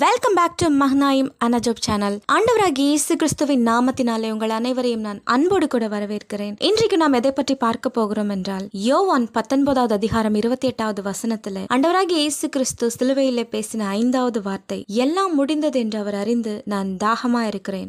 welcome back to Mahanaim அனஜோப் channel ஆண்டவராக இயேசு கிறிஸ்துவின் நாமத்தினாலே உங்கள் அனைவரையும் நான் அன்போடு கூட வரவேற்கிறேன் இன்றைக்கு நாம் எதை பற்றி பார்க்க போகிறோம் என்றால் யோவான் பத்தொன்பதாவது அதிகாரம் இருபத்தி எட்டாவது வசனத்துல ஆண்டவராகி இயேசு கிறிஸ்து சிலுவையிலே பேசின ஐந்தாவது வார்த்தை எல்லாம் முடிந்தது என்று அவர் அறிந்து நான் தாகமா இருக்கிறேன்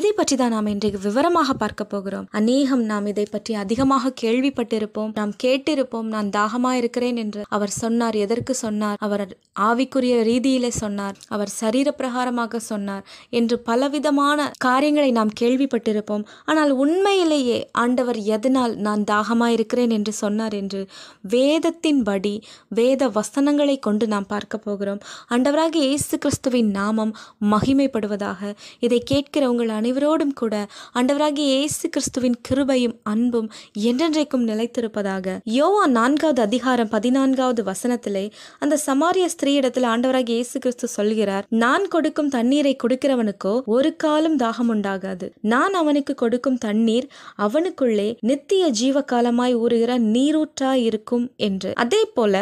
இதை பற்றி தான் நாம் இன்றைக்கு விவரமாக பார்க்க போகிறோம் அநேகம் நாம் இதை பற்றி அதிகமாக கேள்விப்பட்டிருப்போம் நாம் கேட்டிருப்போம் நான் தாகமா இருக்கிறேன் என்று அவர் சொன்னார் எதற்கு சொன்னார் அவர் ஆவிக்குரிய ரீதியிலே சொன்னார் அவர் சரீரப்பிரகாரமாக சொன்னார் என்று பலவிதமான காரியங்களை நாம் கேள்விப்பட்டிருப்போம் ஆனால் உண்மையிலேயே ஆண்டவர் எதனால் நான் தாகமாயிருக்கிறேன் இருக்கிறேன் என்று சொன்னார் என்று வேதத்தின்படி வேத வசனங்களை கொண்டு நாம் பார்க்க போகிறோம் ஆண்டவராக இயேசு கிறிஸ்துவின் நாமம் மகிமைப்படுவதாக இதை கேட்கிற உங்கள் அனைவரோடும் கூட ஆண்டவராக இயேசு கிறிஸ்துவின் கிருபையும் அன்பும் என்றென்றைக்கும் நிலைத்திருப்பதாக யோவா நான்காவது அதிகாரம் பதினான்காவது வசனத்திலே அந்த சமாரிய ஸ்திரீ இடத்தில் ஆண்டவராக இயேசு கிறிஸ்து சொல்லி சொல்கிறார் நான் கொடுக்கும் தண்ணீரை கொடுக்கிறவனுக்கோ ஒரு காலம் தாகம் உண்டாகாது நான் அவனுக்கு கொடுக்கும் தண்ணீர் அவனுக்குள்ளே நித்திய ஜீவ காலமாய் ஊறுகிற நீரூற்றாய் இருக்கும் என்று அதே போல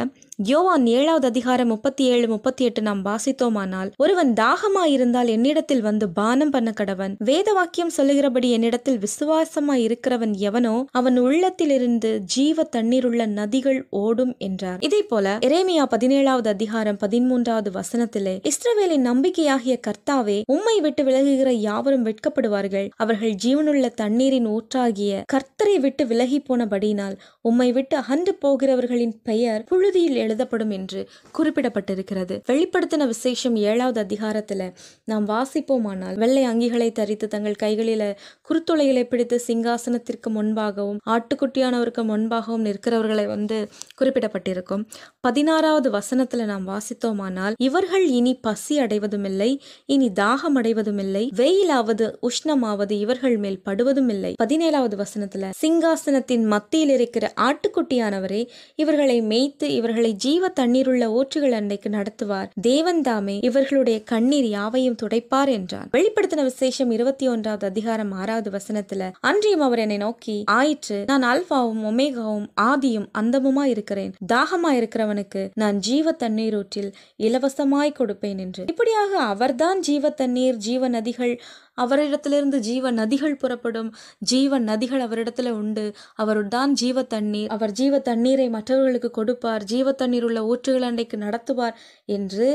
யோவான் ஏழாவது அதிகாரம் முப்பத்தி ஏழு முப்பத்தி எட்டு நாம் வாசித்தோமானால் ஒருவன் தாகமாயிருந்தால் என்னிடத்தில் வந்து பானம் பண்ண கடவன் வேத வாக்கியம் சொல்லுகிறபடி என்னிடத்தில் விசுவாசமாய் இருக்கிறவன் எவனோ அவன் உள்ளத்திலிருந்து ஜீவ தண்ணீர் உள்ள நதிகள் ஓடும் என்றார் இதே போல எரேமியா பதினேழாவது அதிகாரம் பதிமூன்றாவது வசனத்திலே இஸ்ரவேலின் நம்பிக்கையாகிய கர்த்தாவே உம்மை விட்டு விலகுகிற யாவரும் வெட்கப்படுவார்கள் அவர்கள் ஜீவனுள்ள தண்ணீரின் ஊற்றாகிய கர்த்தரை விட்டு விலகி போனபடியினால் உம்மை விட்டு அகன்று போகிறவர்களின் பெயர் புழுதியில் எழுதப்படும் என்று குறிப்பிடப்பட்டிருக்கிறது வெளிப்படுத்தின விசேஷம் ஏழாவது அதிகாரத்தில் நாம் வாசிப்போமானால் வெள்ளை அங்கிகளை தரித்து தங்கள் கைகளில் குறுத்தொலைகளை பிடித்து சிங்காசனத்திற்கு முன்பாகவும் ஆட்டுக்குட்டியானவருக்கு முன்பாகவும் நிற்கிறவர்களை வந்து குறிப்பிடப்பட்டிருக்கும் பதினாறாவது வசனத்தில் நாம் வாசித்தோமானால் இவர்கள் இனி பசி அடைவதும் இல்லை இனி தாகம் அடைவதும் இல்லை வெயிலாவது உஷ்ணமாவது இவர்கள் மேல் படுவதும் இல்லை பதினேழாவது வசனத்தில் சிங்காசனத்தின் மத்தியில் இருக்கிற ஆட்டுக்குட்டியானவரே இவர்களை மேய்த்து இவர்களை ஜீவ தண்ணீருள்ள ஊற்றுகள் அன்னைக்கு நடத்துவார் தேவந்தாமே இவர்களுடைய கண்ணீர் யாவையும் துடைப்பார் என்றார் வெளிப்படுத்தின விசேஷம் இருபத்தி ஒன்றாவது அதிகாரம் ஆறாவது வசனத்துல அன்றியும் அவர் என்னை நோக்கி ஆயிற்று நான் அல்பாவும் ஒமேகாவும் ஆதியும் அந்தமுமா இருக்கிறேன் தாகமா இருக்கிறவனுக்கு நான் ஜீவ தண்ணீர் ஊற்றில் இலவசமாய் கொடுப்பேன் என்று இப்படியாக அவர்தான் ஜீவ தண்ணீர் ஜீவ நதிகள் அவரிடத்திலிருந்து ஜீவ நதிகள் புறப்படும் ஜீவ நதிகள் அவரிடத்துல உண்டு அவர் தான் ஜீவ தண்ணீர் அவர் ஜீவ தண்ணீரை மற்றவர்களுக்கு கொடுப்பார் ஜீவ தண்ணீர் உள்ள ஊற்றுகள் அண்டைக்கு நடத்துவார் என்று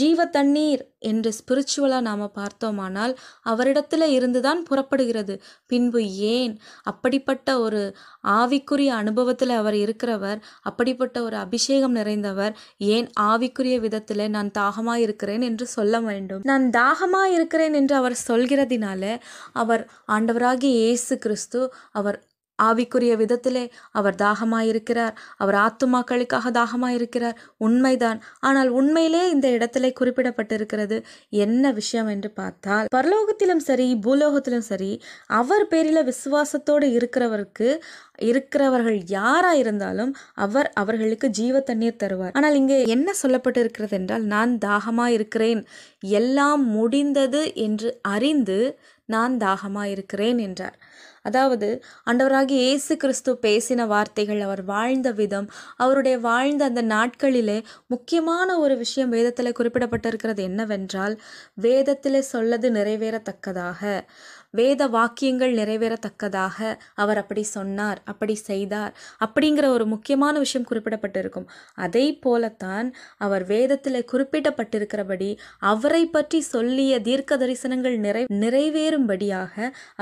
ஜீவ தண்ணீர் என்று ஸ்பிரிச்சுவலாக நாம் பார்த்தோமானால் அவரிடத்தில் இருந்து தான் புறப்படுகிறது பின்பு ஏன் அப்படிப்பட்ட ஒரு ஆவிக்குரிய அனுபவத்தில் அவர் இருக்கிறவர் அப்படிப்பட்ட ஒரு அபிஷேகம் நிறைந்தவர் ஏன் ஆவிக்குரிய விதத்தில் நான் தாகமாக இருக்கிறேன் என்று சொல்ல வேண்டும் நான் தாகமாக இருக்கிறேன் என்று அவர் சொல்கிறதினால அவர் ஆண்டவராகிய இயேசு கிறிஸ்து அவர் ஆவிக்குரிய விதத்திலே அவர் தாகமாயிருக்கிறார் அவர் ஆத்துமாக்களுக்காக தாகமாயிருக்கிறார் உண்மைதான் ஆனால் உண்மையிலே இந்த இடத்துல குறிப்பிடப்பட்டிருக்கிறது என்ன விஷயம் என்று பார்த்தால் பரலோகத்திலும் சரி பூலோகத்திலும் சரி அவர் பேரில விசுவாசத்தோடு இருக்கிறவருக்கு இருக்கிறவர்கள் யாரா இருந்தாலும் அவர் அவர்களுக்கு ஜீவ தண்ணீர் தருவார் ஆனால் இங்கே என்ன சொல்லப்பட்டு இருக்கிறது என்றால் நான் தாகமா இருக்கிறேன் எல்லாம் முடிந்தது என்று அறிந்து நான் தாகமா இருக்கிறேன் என்றார் அதாவது ஆண்டவராகி இயேசு கிறிஸ்து பேசின வார்த்தைகள் அவர் வாழ்ந்த விதம் அவருடைய வாழ்ந்த அந்த நாட்களிலே முக்கியமான ஒரு விஷயம் வேதத்தில் குறிப்பிடப்பட்டிருக்கிறது என்னவென்றால் வேதத்திலே சொல்லது நிறைவேறத்தக்கதாக வேத வாக்கியங்கள் நிறைவேறத்தக்கதாக அவர் அப்படி சொன்னார் அப்படி செய்தார் அப்படிங்கிற ஒரு முக்கியமான விஷயம் குறிப்பிடப்பட்டிருக்கும் அதே போலத்தான் அவர் வேதத்தில் குறிப்பிடப்பட்டிருக்கிறபடி அவரை பற்றி சொல்லிய தீர்க்க தரிசனங்கள் நிறை நிறைவேறும்படியாக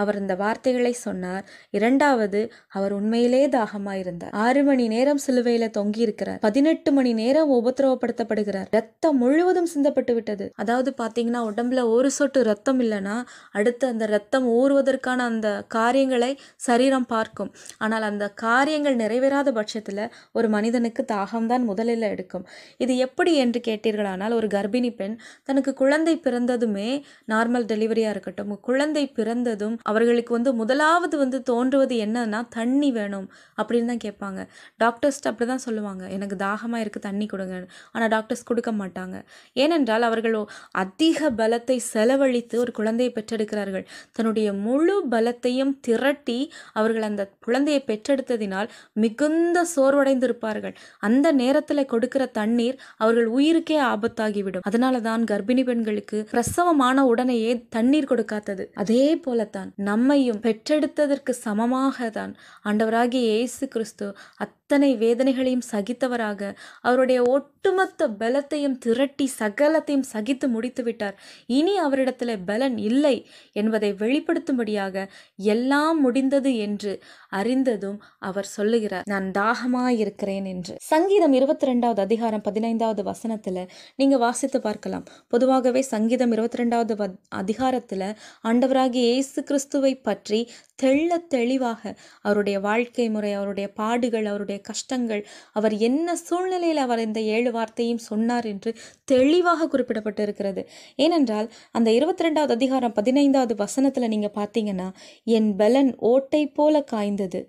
அவர் இந்த வார்த்தைகளை சொன்னார் சொன்னார் இரண்டாவது அவர் உண்மையிலே தாகமா இருந்தார் ஆறு மணி நேரம் சிலுவையில தொங்கி இருக்கிறார் பதினெட்டு மணி நேரம் உபத்திரவப்படுத்தப்படுகிறார் ரத்தம் முழுவதும் சிந்தப்பட்டு விட்டது அதாவது பாத்தீங்கன்னா உடம்புல ஒரு சொட்டு ரத்தம் இல்லைன்னா அடுத்து அந்த ரத்தம் ஊறுவதற்கான அந்த காரியங்களை சரீரம் பார்க்கும் ஆனால் அந்த காரியங்கள் நிறைவேறாத பட்சத்தில் ஒரு மனிதனுக்கு தாகம்தான் முதலில் எடுக்கும் இது எப்படி என்று கேட்டீர்களானால் ஒரு கர்ப்பிணி பெண் தனக்கு குழந்தை பிறந்ததுமே நார்மல் டெலிவரியாக இருக்கட்டும் குழந்தை பிறந்ததும் அவர்களுக்கு வந்து முதலாவது முதலாவது வந்து தோன்றுவது என்னன்னா தண்ணி வேணும் அப்படின்னு தான் கேட்பாங்க டாக்டர்ஸ்ட்டு அப்படி தான் சொல்லுவாங்க எனக்கு தாகமாக இருக்குது தண்ணி கொடுங்க ஆனால் டாக்டர்ஸ் கொடுக்க மாட்டாங்க ஏனென்றால் அவர்கள் அதிக பலத்தை செலவழித்து ஒரு குழந்தையை பெற்றெடுக்கிறார்கள் தன்னுடைய முழு பலத்தையும் திரட்டி அவர்கள் அந்த குழந்தையை பெற்றெடுத்ததினால் மிகுந்த சோர்வடைந்திருப்பார்கள் அந்த நேரத்தில் கொடுக்கிற தண்ணீர் அவர்கள் உயிருக்கே ஆபத்தாகிவிடும் அதனால தான் கர்ப்பிணி பெண்களுக்கு பிரசவமான உடனேயே தண்ணீர் கொடுக்காதது அதே போலத்தான் நம்மையும் பெற்றெடு ஏறெடுத்ததற்கு சமமாக தான் ஆண்டவராகிய இயேசு கிறிஸ்து அத் அத்தனை வேதனைகளையும் சகித்தவராக அவருடைய ஒட்டுமொத்த பலத்தையும் திரட்டி சகலத்தையும் சகித்து முடித்து விட்டார் இனி அவரிடத்தில் பலன் இல்லை என்பதை வெளிப்படுத்தும்படியாக எல்லாம் முடிந்தது என்று அறிந்ததும் அவர் சொல்லுகிறார் நான் தாகமாக இருக்கிறேன் என்று சங்கீதம் இருபத்தி ரெண்டாவது அதிகாரம் பதினைந்தாவது வசனத்தில் நீங்கள் வாசித்து பார்க்கலாம் பொதுவாகவே சங்கீதம் இருபத்தி ரெண்டாவது அதிகாரத்தில் ஆண்டவராகிய இயேசு கிறிஸ்துவை பற்றி தெள்ள தெளிவாக அவருடைய வாழ்க்கை முறை அவருடைய பாடுகள் அவருடைய அவருடைய கஷ்டங்கள் அவர் என்ன சூழ்நிலையில் அவர் இந்த ஏழு வார்த்தையும் சொன்னார் என்று தெளிவாக குறிப்பிடப்பட்டிருக்கிறது ஏனென்றால் அந்த இருபத்தி ரெண்டாவது அதிகாரம் பதினைந்தாவது வசனத்தில் நீங்கள் பார்த்தீங்கன்னா என் பலன் ஓட்டை போல காய்ந்தது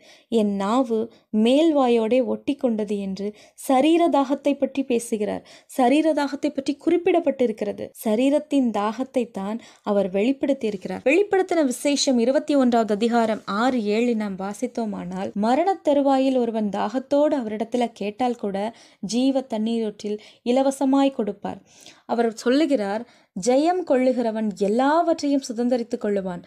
என் நாவு மேல்வாயோடே ஒட்டி கொண்டது என்று சரீர தாகத்தை பற்றி பேசுகிறார் சரீர தாகத்தை பற்றி குறிப்பிடப்பட்டிருக்கிறது சரீரத்தின் தாகத்தை தான் அவர் வெளிப்படுத்தியிருக்கிறார் வெளிப்படுத்தின விசேஷம் இருபத்தி ஒன்றாவது அதிகாரம் ஆறு ஏழு நாம் வாசித்தோமானால் மரண தருவாயில் ஒருவன் தாக தாகத்தோடு அவரிடத்தில் கேட்டால் கூட ஜீவ தண்ணீரொற்றில் இலவசமாய் கொடுப்பார் அவர் சொல்லுகிறார் ஜெயம் கொள்ளுகிறவன் எல்லாவற்றையும் சுதந்திரித்துக் கொள்ளுவான்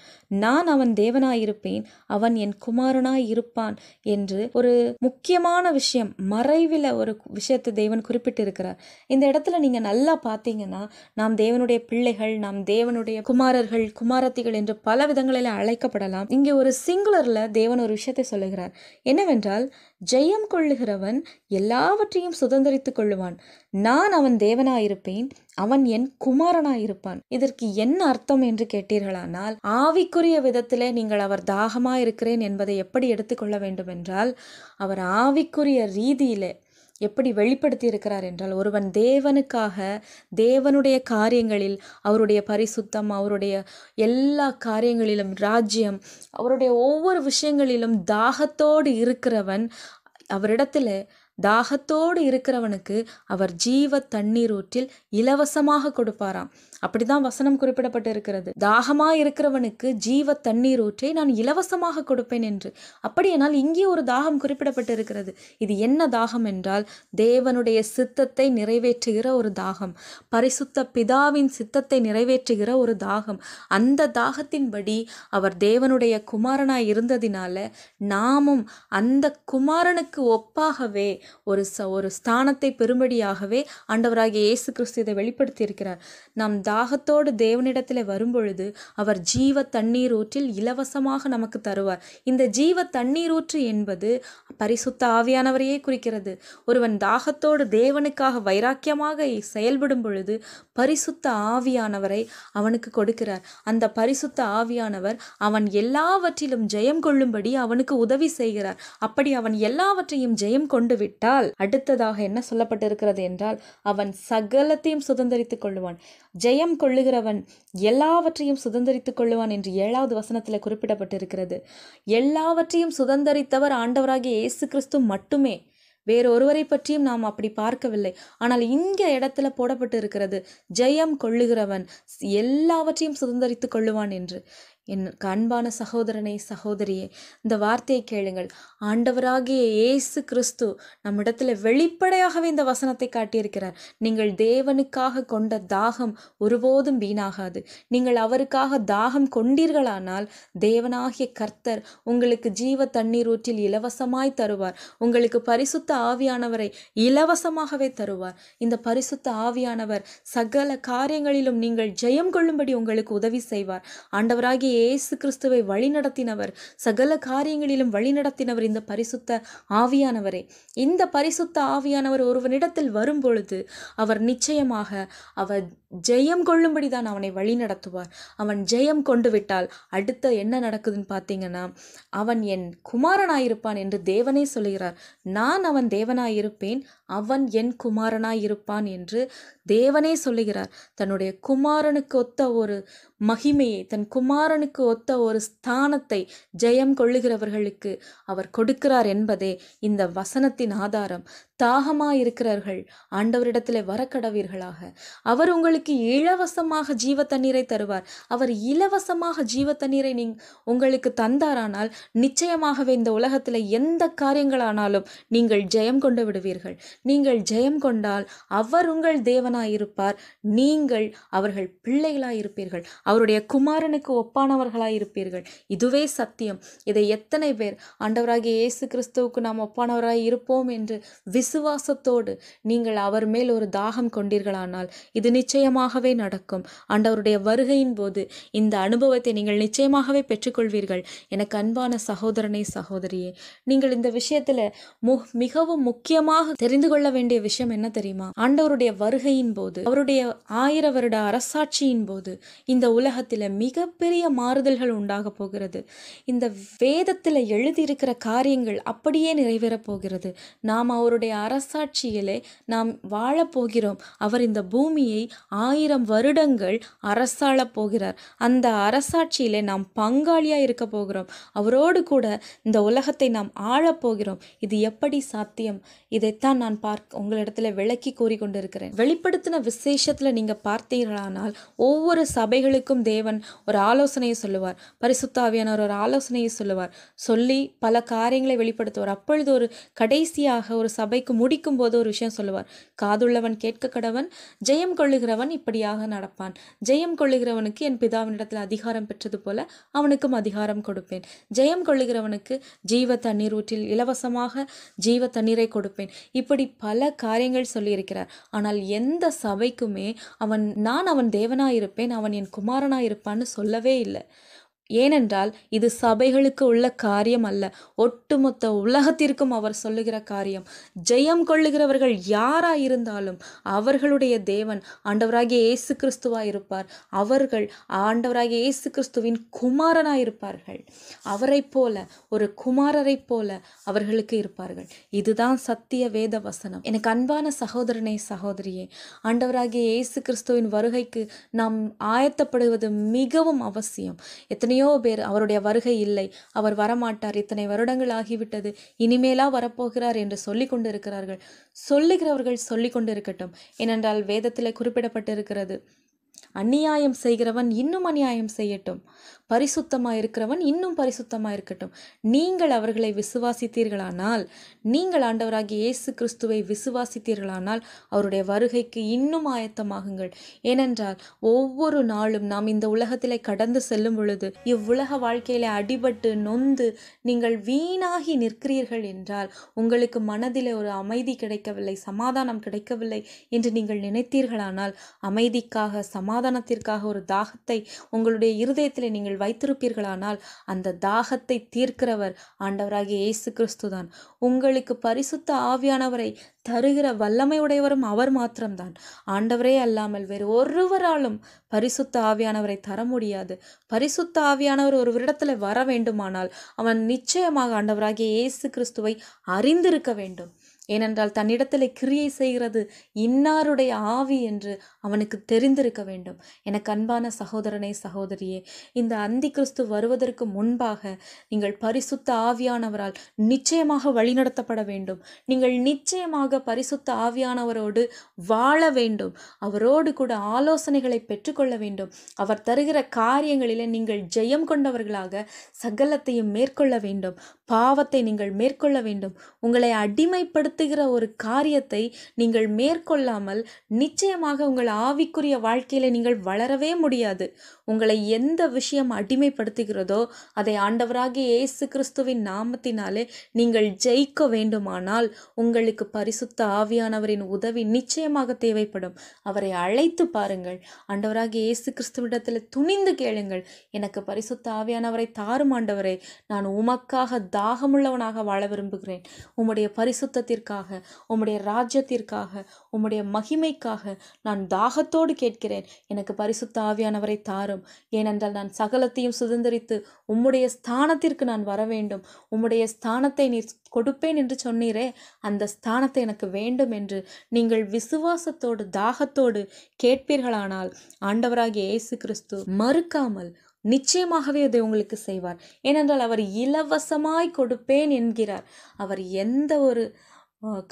நான் அவன் தேவனாயிருப்பேன் அவன் என் குமாரனாய் இருப்பான் என்று ஒரு முக்கியமான விஷயம் மறைவில் ஒரு விஷயத்தை தேவன் குறிப்பிட்டிருக்கிறார் இந்த இடத்துல நீங்கள் நல்லா பார்த்தீங்கன்னா நாம் தேவனுடைய பிள்ளைகள் நாம் தேவனுடைய குமாரர்கள் குமாரத்திகள் என்று பல விதங்களில் அழைக்கப்படலாம் இங்கே ஒரு சிங்குலரில் தேவன் ஒரு விஷயத்தை சொல்லுகிறார் என்னவென்றால் ஜெயம் கொள்ளுகிறவன் எல்லாவற்றையும் சுதந்திரித்துக் கொள்ளுவான் நான் அவன் தேவனாயிருப்பேன் அவன் என் குமாரனா இருப்பான் இதற்கு என்ன அர்த்தம் என்று கேட்டீர்களானால் ஆவிக்குரிய விதத்திலே நீங்கள் அவர் தாகமாக இருக்கிறேன் என்பதை எப்படி எடுத்துக்கொள்ள வேண்டும் என்றால் அவர் ஆவிக்குரிய ரீதியிலே எப்படி வெளிப்படுத்தி இருக்கிறார் என்றால் ஒருவன் தேவனுக்காக தேவனுடைய காரியங்களில் அவருடைய பரிசுத்தம் அவருடைய எல்லா காரியங்களிலும் ராஜ்யம் அவருடைய ஒவ்வொரு விஷயங்களிலும் தாகத்தோடு இருக்கிறவன் அவரிடத்தில் தாகத்தோடு இருக்கிறவனுக்கு அவர் ஜீவ தண்ணீர் ஊற்றில் இலவசமாக கொடுப்பாராம் அப்படிதான் வசனம் குறிப்பிடப்பட்டு இருக்கிறது தாகமா இருக்கிறவனுக்கு ஜீவ தண்ணீர் ஊற்றை நான் இலவசமாக கொடுப்பேன் என்று அப்படியானால் இங்கே ஒரு தாகம் குறிப்பிடப்பட்டு இருக்கிறது இது என்ன தாகம் என்றால் தேவனுடைய சித்தத்தை நிறைவேற்றுகிற ஒரு தாகம் பரிசுத்த பிதாவின் சித்தத்தை நிறைவேற்றுகிற ஒரு தாகம் அந்த தாகத்தின்படி அவர் தேவனுடைய குமாரனாய் இருந்ததினால நாமும் அந்த குமாரனுக்கு ஒப்பாகவே ஒரு ஒரு ஸ்தானத்தை பெறும்படியாகவே ஆண்டவராகிய இயேசு கிறிஸ்து இதை வெளிப்படுத்தியிருக்கிறார் நாம் தாகத்தோடு தேவனிடத்தில் வரும்பொழுது அவர் ஜீவ தண்ணீரூற்றில் இலவசமாக நமக்கு தருவார் இந்த ஜீவ தண்ணீரூற்று என்பது பரிசுத்த ஆவியானவரையே குறிக்கிறது ஒருவன் தாகத்தோடு தேவனுக்காக வைராக்கியமாக செயல்படும் பொழுது பரிசுத்த ஆவியானவரை அவனுக்கு கொடுக்கிறார் அந்த பரிசுத்த ஆவியானவர் அவன் எல்லாவற்றிலும் ஜெயம் கொள்ளும்படி அவனுக்கு உதவி செய்கிறார் அப்படி அவன் எல்லாவற்றையும் ஜெயம் கொண்டு விட்டால் அடுத்ததாக என்ன சொல்லப்பட்டிருக்கிறது என்றால் அவன் சகலத்தையும் சுதந்திரித்துக் கொள்ளுவான் ஜெய ஜெயம் கொள்ளுகிறவன் எல்லாவற்றையும் சுதந்திரித்துக் கொள்ளுவான் என்று ஏழாவது வசனத்தில் குறிப்பிடப்பட்டிருக்கிறது எல்லாவற்றையும் சுதந்திரித்தவர் ஆண்டவராகிய இயேசு கிறிஸ்து மட்டுமே வேறொருவரை பற்றியும் நாம் அப்படி பார்க்கவில்லை ஆனால் இங்க இடத்துல போடப்பட்டு இருக்கிறது ஜெயம் கொள்ளுகிறவன் எல்லாவற்றையும் சுதந்திரித்துக் கொள்ளுவான் என்று என் அன்பான சகோதரனை சகோதரியே இந்த வார்த்தையை கேளுங்கள் ஆண்டவராகிய இயேசு கிறிஸ்து நம்மிடத்தில் வெளிப்படையாகவே இந்த வசனத்தை காட்டியிருக்கிறார் நீங்கள் தேவனுக்காக கொண்ட தாகம் ஒருபோதும் வீணாகாது நீங்கள் அவருக்காக தாகம் கொண்டீர்களானால் தேவனாகிய கர்த்தர் உங்களுக்கு ஜீவ தண்ணீர் ஊற்றில் இலவசமாய் தருவார் உங்களுக்கு பரிசுத்த ஆவியானவரை இலவசமாகவே தருவார் இந்த பரிசுத்த ஆவியானவர் சகல காரியங்களிலும் நீங்கள் ஜெயம் கொள்ளும்படி உங்களுக்கு உதவி செய்வார் ஆண்டவராகிய இயேசு கிறிஸ்துவை வழிநடத்தினவர் சகல காரியங்களிலும் வழிநடத்தினவர் இந்த பரிசுத்த ஆவியானவரே இந்த பரிசுத்த ஆவியானவர் ஒருவனிடத்தில் வரும் பொழுது அவர் நிச்சயமாக அவர் ஜெயம் கொள்ளும்படிதான் அவனை வழி நடத்துவார் அவன் ஜெயம் கொண்டு விட்டால் அடுத்த என்ன நடக்குதுன்னு பார்த்தீங்கன்னா அவன் என் குமாரனாயிருப்பான் என்று தேவனே சொல்கிறார் நான் அவன் தேவனாயிருப்பேன் அவன் என் குமாரனாயிருப்பான் என்று தேவனே சொல்லுகிறார் தன்னுடைய குமாரனுக்கு ஒத்த ஒரு மகிமையை தன் குமாரனுக்கு ஒத்த ஒரு ஸ்தானத்தை ஜெயம் கொள்ளுகிறவர்களுக்கு அவர் கொடுக்கிறார் என்பதே இந்த வசனத்தின் ஆதாரம் தாகமாக ஆண்டவரிடத்தில் வரக்கடவீர்களாக அவர் உங்களுக்கு உங்களுக்கு இலவசமாக ஜீவ தண்ணீரை தருவார் அவர் இலவசமாக ஜீவ தண்ணீரை நீ உங்களுக்கு தந்தாரானால் நிச்சயமாகவே இந்த உலகத்தில் எந்த காரியங்களானாலும் நீங்கள் ஜெயம் கொண்டு விடுவீர்கள் நீங்கள் ஜெயம் கொண்டால் அவர் உங்கள் தேவனாயிருப்பார் நீங்கள் அவர்கள் பிள்ளைகளாயிருப்பீர்கள் அவருடைய குமாரனுக்கு ஒப்பானவர்களாயிருப்பீர்கள் இதுவே சத்தியம் இதை எத்தனை பேர் ஆண்டவராகிய இயேசு கிறிஸ்துவுக்கு நாம் ஒப்பானவராய் இருப்போம் என்று விசுவாசத்தோடு நீங்கள் அவர் மேல் ஒரு தாகம் கொண்டீர்களானால் இது நிச்சயம் நிச்சயமாகவே நடக்கும் ஆண்டவருடைய வருகையின் போது இந்த அனுபவத்தை நீங்கள் நிச்சயமாகவே பெற்றுக்கொள்வீர்கள் எனக்கு அன்பான சகோதரனே சகோதரியே நீங்கள் இந்த விஷயத்துல மு மிகவும் முக்கியமாக தெரிந்து கொள்ள வேண்டிய விஷயம் என்ன தெரியுமா ஆண்டவருடைய வருகையின் போது அவருடைய ஆயிர வருட அரசாட்சியின் போது இந்த உலகத்தில் மிகப்பெரிய மாறுதல்கள் உண்டாக போகிறது இந்த வேதத்தில் எழுதியிருக்கிற காரியங்கள் அப்படியே நிறைவேறப் போகிறது நாம் அவருடைய அரசாட்சியிலே நாம் வாழப்போகிறோம் அவர் இந்த பூமியை ஆயிரம் வருடங்கள் அரசாள போகிறார் அந்த அரசாட்சியில் நாம் பங்காளியாக இருக்க போகிறோம் அவரோடு கூட இந்த உலகத்தை நாம் ஆளப் போகிறோம் இது எப்படி சாத்தியம் இதைத்தான் நான் பார்க்க உங்களிடத்தில் விளக்கி கூறிக்கொண்டிருக்கிறேன் வெளிப்படுத்தின விசேஷத்தில் நீங்கள் பார்த்தீர்களானால் ஒவ்வொரு சபைகளுக்கும் தேவன் ஒரு ஆலோசனையை சொல்லுவார் பரிசுத்தாவியானவர் ஒரு ஆலோசனையை சொல்லுவார் சொல்லி பல காரியங்களை வெளிப்படுத்துவார் அப்பொழுது ஒரு கடைசியாக ஒரு சபைக்கு முடிக்கும் போது ஒரு விஷயம் சொல்லுவார் காதுள்ளவன் கேட்க கடவன் ஜெயம் கொள்ளுகிறவன் கொள்கிறவன் இப்படியாக நடப்பான் ஜெயம் கொள்ளுகிறவனுக்கு என் பிதாவினிடத்தில் அதிகாரம் பெற்றது போல அவனுக்கும் அதிகாரம் கொடுப்பேன் ஜெயம் கொள்ளுகிறவனுக்கு ஜீவ தண்ணீர் ஊற்றில் இலவசமாக ஜீவ தண்ணீரை கொடுப்பேன் இப்படி பல காரியங்கள் சொல்லியிருக்கிறார் ஆனால் எந்த சபைக்குமே அவன் நான் அவன் தேவனாயிருப்பேன் அவன் என் குமாரனாயிருப்பான்னு சொல்லவே இல்லை ஏனென்றால் இது சபைகளுக்கு உள்ள காரியம் அல்ல ஒட்டுமொத்த உலகத்திற்கும் அவர் சொல்லுகிற காரியம் ஜெயம் கொள்ளுகிறவர்கள் யாராக இருந்தாலும் அவர்களுடைய தேவன் ஆண்டவராகிய இயேசு கிறிஸ்துவா இருப்பார் அவர்கள் ஆண்டவராகிய இயேசு கிறிஸ்துவின் குமாரனாக இருப்பார்கள் அவரை போல ஒரு குமாரரை போல அவர்களுக்கு இருப்பார்கள் இதுதான் சத்திய வேத வசனம் எனக்கு அன்பான சகோதரனே சகோதரியே ஆண்டவராகிய இயேசு கிறிஸ்துவின் வருகைக்கு நாம் ஆயத்தப்படுவது மிகவும் அவசியம் எத்தனையோ எத்தனையோ பேர் அவருடைய வருகை இல்லை அவர் வரமாட்டார் இத்தனை வருடங்கள் ஆகிவிட்டது இனிமேலா வரப்போகிறார் என்று சொல்லி கொண்டிருக்கிறார்கள் சொல்லுகிறவர்கள் சொல்லி கொண்டிருக்கட்டும் ஏனென்றால் வேதத்தில் குறிப்பிடப்பட்டிருக்கிறது அநியாயம் செய்கிறவன் இன்னும் அநியாயம் செய்யட்டும் பரிசுத்தமாக இருக்கிறவன் இன்னும் பரிசுத்தமாக இருக்கட்டும் நீங்கள் அவர்களை விசுவாசித்தீர்களானால் நீங்கள் ஆண்டவராகிய இயேசு கிறிஸ்துவை விசுவாசித்தீர்களானால் அவருடைய வருகைக்கு இன்னும் ஆயத்தமாகுங்கள் ஏனென்றால் ஒவ்வொரு நாளும் நாம் இந்த உலகத்தில் கடந்து செல்லும் பொழுது இவ்வுலக வாழ்க்கையில் அடிபட்டு நொந்து நீங்கள் வீணாகி நிற்கிறீர்கள் என்றால் உங்களுக்கு மனதில் ஒரு அமைதி கிடைக்கவில்லை சமாதானம் கிடைக்கவில்லை என்று நீங்கள் நினைத்தீர்களானால் அமைதிக்காக சமாதானத்திற்காக ஒரு தாகத்தை உங்களுடைய இருதயத்தில் நீங்கள் வைத்திருப்பீர்களானால் அந்த தாகத்தை தீர்க்கிறவர் ஆண்டவராகிய இயேசு கிறிஸ்து தான் உங்களுக்கு பரிசுத்த ஆவியானவரை தருகிற வல்லமை உடையவரும் அவர் மாத்திரம்தான் ஆண்டவரே அல்லாமல் வேறு ஒருவராலும் பரிசுத்த ஆவியானவரை தர முடியாது பரிசுத்த ஆவியானவர் ஒரு விடத்தில் வர வேண்டுமானால் அவன் நிச்சயமாக ஆண்டவராகிய இயேசு கிறிஸ்துவை அறிந்திருக்க வேண்டும் ஏனென்றால் தன்னிடத்தில் கிரியை செய்கிறது இன்னாருடைய ஆவி என்று அவனுக்கு தெரிந்திருக்க வேண்டும் எனக்கு அன்பான சகோதரனே சகோதரியே இந்த அந்தி கிறிஸ்து வருவதற்கு முன்பாக நீங்கள் பரிசுத்த ஆவியானவரால் நிச்சயமாக வழிநடத்தப்பட வேண்டும் நீங்கள் நிச்சயமாக பரிசுத்த ஆவியானவரோடு வாழ வேண்டும் அவரோடு கூட ஆலோசனைகளை பெற்றுக்கொள்ள வேண்டும் அவர் தருகிற காரியங்களிலே நீங்கள் ஜெயம் கொண்டவர்களாக சகலத்தையும் மேற்கொள்ள வேண்டும் பாவத்தை நீங்கள் மேற்கொள்ள வேண்டும் உங்களை அடிமைப்படுத்த உணர்த்துகிற ஒரு காரியத்தை நீங்கள் மேற்கொள்ளாமல் நிச்சயமாக உங்கள் ஆவிக்குரிய வாழ்க்கையில் நீங்கள் வளரவே முடியாது உங்களை எந்த விஷயம் அடிமைப்படுத்துகிறதோ அதை ஆண்டவராகிய இயேசு கிறிஸ்துவின் நாமத்தினாலே நீங்கள் ஜெயிக்க வேண்டுமானால் உங்களுக்கு பரிசுத்த ஆவியானவரின் உதவி நிச்சயமாக தேவைப்படும் அவரை அழைத்து பாருங்கள் ஆண்டவராக இயேசு கிறிஸ்துவிடத்தில் துணிந்து கேளுங்கள் எனக்கு பரிசுத்த ஆவியானவரை தாரும் ஆண்டவரை நான் உமக்காக தாகமுள்ளவனாக வாழ விரும்புகிறேன் உம்முடைய பரிசுத்தத்திற்காக உம்முடைய ராஜ்யத்திற்காக உம்முடைய மகிமைக்காக நான் தாகத்தோடு கேட்கிறேன் எனக்கு பரிசுத்த ஆவியானவரை தாரும் ஏனென்றால் நான் சகலத்தையும் சுதந்திரித்து உம்முடைய ஸ்தானத்திற்கு நான் வர வேண்டும் உம்முடைய ஸ்தானத்தை நீர் கொடுப்பேன் என்று சொன்னீரே அந்த ஸ்தானத்தை எனக்கு வேண்டும் என்று நீங்கள் விசுவாசத்தோடு தாகத்தோடு கேட்பீர்களானால் ஆண்டவராகிய இயேசு கிறிஸ்து மறுக்காமல் நிச்சயமாகவே அதை உங்களுக்கு செய்வார் ஏனென்றால் அவர் இலவசமாய் கொடுப்பேன் என்கிறார் அவர் எந்த ஒரு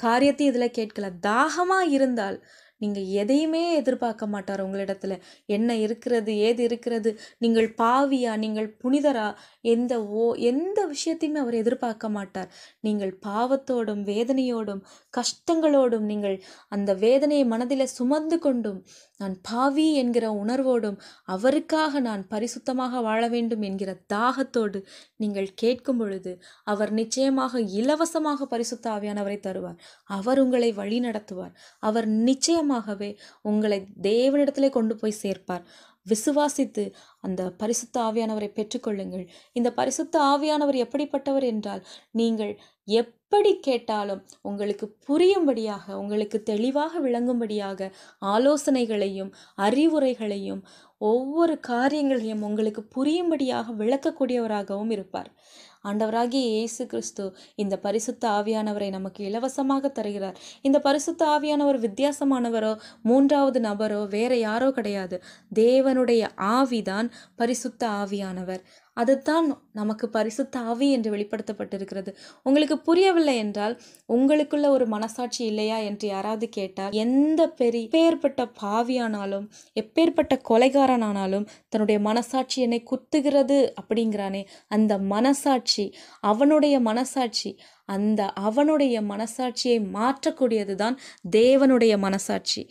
காரியத்தையும் இதில் கேட்கல தாகமாக இருந்தால் நீங்கள் எதையுமே எதிர்பார்க்க மாட்டார் உங்களிடத்துல என்ன இருக்கிறது ஏது இருக்கிறது நீங்கள் பாவியா நீங்கள் புனிதரா எந்த ஓ எந்த விஷயத்தையுமே அவர் எதிர்பார்க்க மாட்டார் நீங்கள் பாவத்தோடும் வேதனையோடும் கஷ்டங்களோடும் நீங்கள் அந்த வேதனையை மனதில் சுமந்து கொண்டும் நான் பாவி என்கிற உணர்வோடும் அவருக்காக நான் பரிசுத்தமாக வாழ வேண்டும் என்கிற தாகத்தோடு நீங்கள் கேட்கும் பொழுது அவர் நிச்சயமாக இலவசமாக பரிசுத்த ஆவியானவரை தருவார் அவர் உங்களை வழி நடத்துவார் அவர் நிச்சயமாகவே உங்களை தேவனிடத்திலே கொண்டு போய் சேர்ப்பார் விசுவாசித்து அந்த பரிசுத்த ஆவியானவரை பெற்றுக்கொள்ளுங்கள் இந்த பரிசுத்த ஆவியானவர் எப்படிப்பட்டவர் என்றால் நீங்கள் எப்படி கேட்டாலும் உங்களுக்கு புரியும்படியாக உங்களுக்கு தெளிவாக விளங்கும்படியாக ஆலோசனைகளையும் அறிவுரைகளையும் ஒவ்வொரு காரியங்களையும் உங்களுக்கு புரியும்படியாக விளக்கக்கூடியவராகவும் இருப்பார் ஆண்டவராகிய இயேசு கிறிஸ்து இந்த பரிசுத்த ஆவியானவரை நமக்கு இலவசமாக தருகிறார் இந்த பரிசுத்த ஆவியானவர் வித்தியாசமானவரோ மூன்றாவது நபரோ வேற யாரோ கிடையாது தேவனுடைய ஆவிதான் பரிசுத்த ஆவியானவர் அதுதான் நமக்கு பரிசுத்த ஆவி என்று வெளிப்படுத்தப்பட்டிருக்கிறது உங்களுக்கு புரியவில்லை என்றால் உங்களுக்குள்ள ஒரு மனசாட்சி இல்லையா என்று யாராவது கேட்டால் எந்த பெரிய எப்பேற்பட்ட பாவியானாலும் எப்பேற்பட்ட கொலைகாரனானாலும் தன்னுடைய மனசாட்சி என்னை குத்துகிறது அப்படிங்கிறானே அந்த மனசாட்சி அவனுடைய மனசாட்சி அந்த அவனுடைய மனசாட்சியை மாற்றக்கூடியது தான் தேவனுடைய மனசாட்சி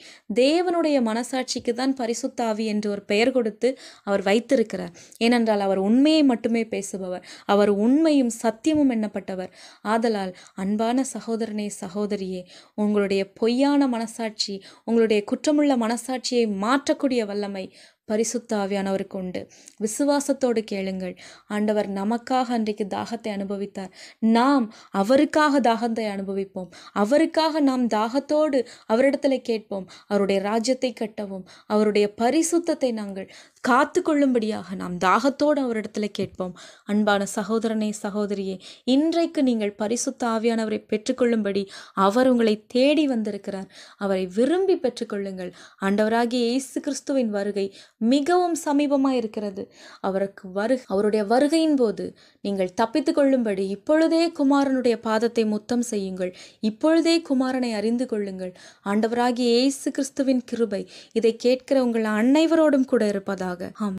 தேவனுடைய மனசாட்சிக்கு தான் பரிசுத்தாவி என்று ஒரு பெயர் கொடுத்து அவர் வைத்திருக்கிறார் ஏனென்றால் அவர் உண்மையை மட்டுமே பேசுபவர் அவர் உண்மையும் சத்தியமும் எண்ணப்பட்டவர் ஆதலால் அன்பான சகோதரனே சகோதரியே உங்களுடைய பொய்யான மனசாட்சி உங்களுடைய குற்றமுள்ள மனசாட்சியை மாற்றக்கூடிய வல்லமை பரிசுத்த ஆவியானவருக்கு உண்டு விசுவாசத்தோடு கேளுங்கள் ஆண்டவர் நமக்காக அன்றைக்கு தாகத்தை அனுபவித்தார் நாம் அவருக்காக தாகத்தை அனுபவிப்போம் அவருக்காக நாம் தாகத்தோடு அவரிடத்துல கேட்போம் அவருடைய ராஜ்யத்தை கட்டவும் அவருடைய பரிசுத்தத்தை நாங்கள் காத்து கொள்ளும்படியாக நாம் தாகத்தோடு அவரிடத்துல கேட்போம் அன்பான சகோதரனே சகோதரியே இன்றைக்கு நீங்கள் பரிசுத்த ஆவியானவரை பெற்றுக்கொள்ளும்படி அவர் உங்களை தேடி வந்திருக்கிறார் அவரை விரும்பி பெற்றுக்கொள்ளுங்கள் ஆண்டவராகிய இயேசு கிறிஸ்துவின் வருகை மிகவும் சமீபமாக இருக்கிறது அவருக்கு வரு அவருடைய வருகையின் போது நீங்கள் தப்பித்து கொள்ளும்படி இப்பொழுதே குமாரனுடைய பாதத்தை முத்தம் செய்யுங்கள் இப்பொழுதே குமாரனை அறிந்து கொள்ளுங்கள் ஆண்டவராகிய இயேசு கிறிஸ்துவின் கிருபை இதை கேட்கிற உங்கள் அனைவரோடும் கூட இருப்பதாக ஆம்